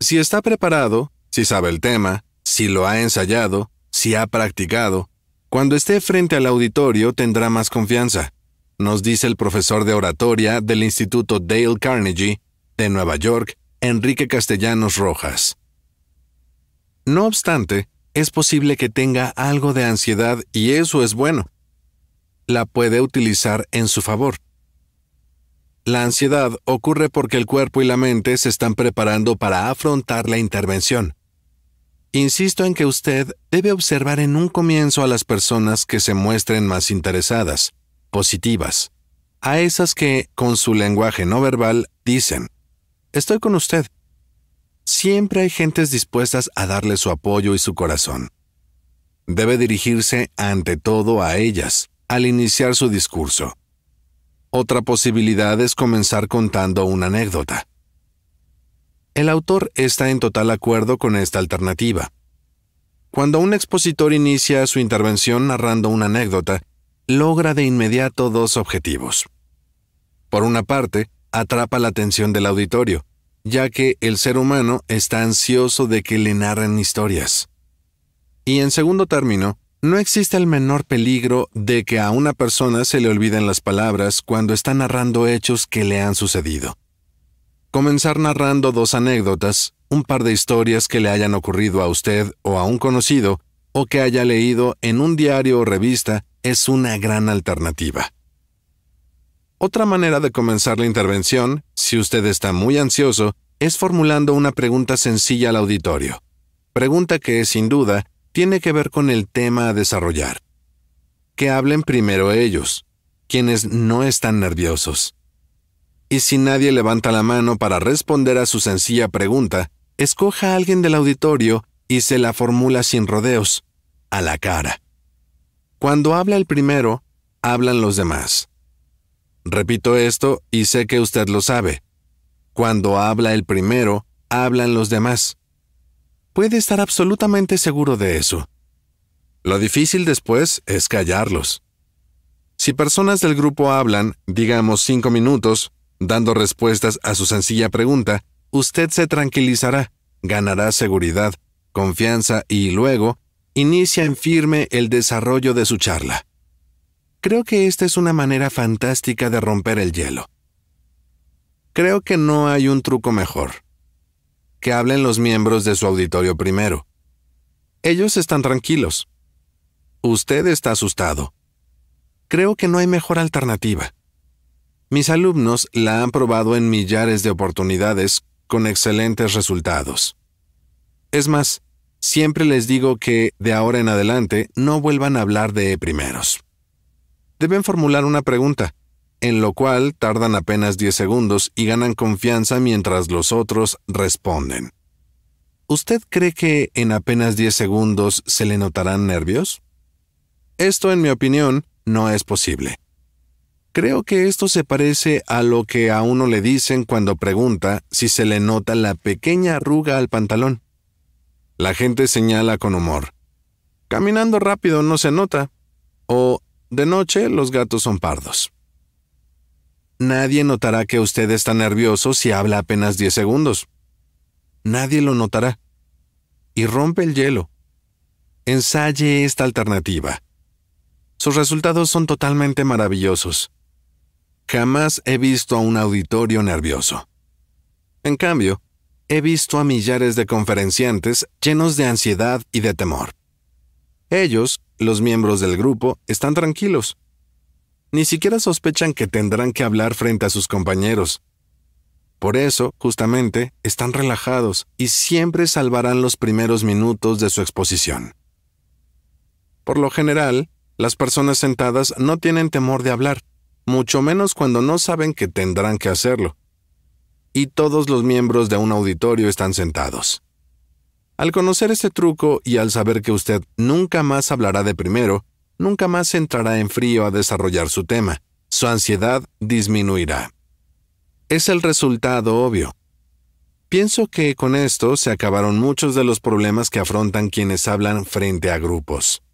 Si está preparado, si sabe el tema, si lo ha ensayado, si ha practicado, cuando esté frente al auditorio tendrá más confianza, nos dice el profesor de oratoria del Instituto Dale Carnegie de Nueva York, Enrique Castellanos Rojas. No obstante, es posible que tenga algo de ansiedad y eso es bueno. La puede utilizar en su favor. La ansiedad ocurre porque el cuerpo y la mente se están preparando para afrontar la intervención. Insisto en que usted debe observar en un comienzo a las personas que se muestren más interesadas, positivas, a esas que, con su lenguaje no verbal, dicen, Estoy con usted. Siempre hay gentes dispuestas a darle su apoyo y su corazón. Debe dirigirse ante todo a ellas, al iniciar su discurso. Otra posibilidad es comenzar contando una anécdota. El autor está en total acuerdo con esta alternativa. Cuando un expositor inicia su intervención narrando una anécdota, logra de inmediato dos objetivos. Por una parte, atrapa la atención del auditorio, ya que el ser humano está ansioso de que le narren historias. Y en segundo término, no existe el menor peligro de que a una persona se le olviden las palabras cuando está narrando hechos que le han sucedido. Comenzar narrando dos anécdotas, un par de historias que le hayan ocurrido a usted o a un conocido, o que haya leído en un diario o revista, es una gran alternativa. Otra manera de comenzar la intervención, si usted está muy ansioso, es formulando una pregunta sencilla al auditorio. Pregunta que es sin duda tiene que ver con el tema a desarrollar. Que hablen primero ellos, quienes no están nerviosos. Y si nadie levanta la mano para responder a su sencilla pregunta, escoja a alguien del auditorio y se la formula sin rodeos, a la cara. Cuando habla el primero, hablan los demás. Repito esto y sé que usted lo sabe. Cuando habla el primero, hablan los demás. Puede estar absolutamente seguro de eso. Lo difícil después es callarlos. Si personas del grupo hablan, digamos cinco minutos, dando respuestas a su sencilla pregunta, usted se tranquilizará, ganará seguridad, confianza y luego inicia en firme el desarrollo de su charla. Creo que esta es una manera fantástica de romper el hielo. Creo que no hay un truco mejor que hablen los miembros de su auditorio primero. Ellos están tranquilos. Usted está asustado. Creo que no hay mejor alternativa. Mis alumnos la han probado en millares de oportunidades con excelentes resultados. Es más, siempre les digo que, de ahora en adelante, no vuelvan a hablar de primeros. Deben formular una pregunta, en lo cual tardan apenas 10 segundos y ganan confianza mientras los otros responden. ¿Usted cree que en apenas 10 segundos se le notarán nervios? Esto, en mi opinión, no es posible. Creo que esto se parece a lo que a uno le dicen cuando pregunta si se le nota la pequeña arruga al pantalón. La gente señala con humor. Caminando rápido no se nota. O de noche los gatos son pardos. Nadie notará que usted está nervioso si habla apenas 10 segundos. Nadie lo notará. Y rompe el hielo. Ensaye esta alternativa. Sus resultados son totalmente maravillosos. Jamás he visto a un auditorio nervioso. En cambio, he visto a millares de conferenciantes llenos de ansiedad y de temor. Ellos, los miembros del grupo, están tranquilos ni siquiera sospechan que tendrán que hablar frente a sus compañeros. Por eso, justamente, están relajados y siempre salvarán los primeros minutos de su exposición. Por lo general, las personas sentadas no tienen temor de hablar, mucho menos cuando no saben que tendrán que hacerlo. Y todos los miembros de un auditorio están sentados. Al conocer este truco y al saber que usted nunca más hablará de primero, nunca más entrará en frío a desarrollar su tema, su ansiedad disminuirá. Es el resultado obvio. Pienso que con esto se acabaron muchos de los problemas que afrontan quienes hablan frente a grupos.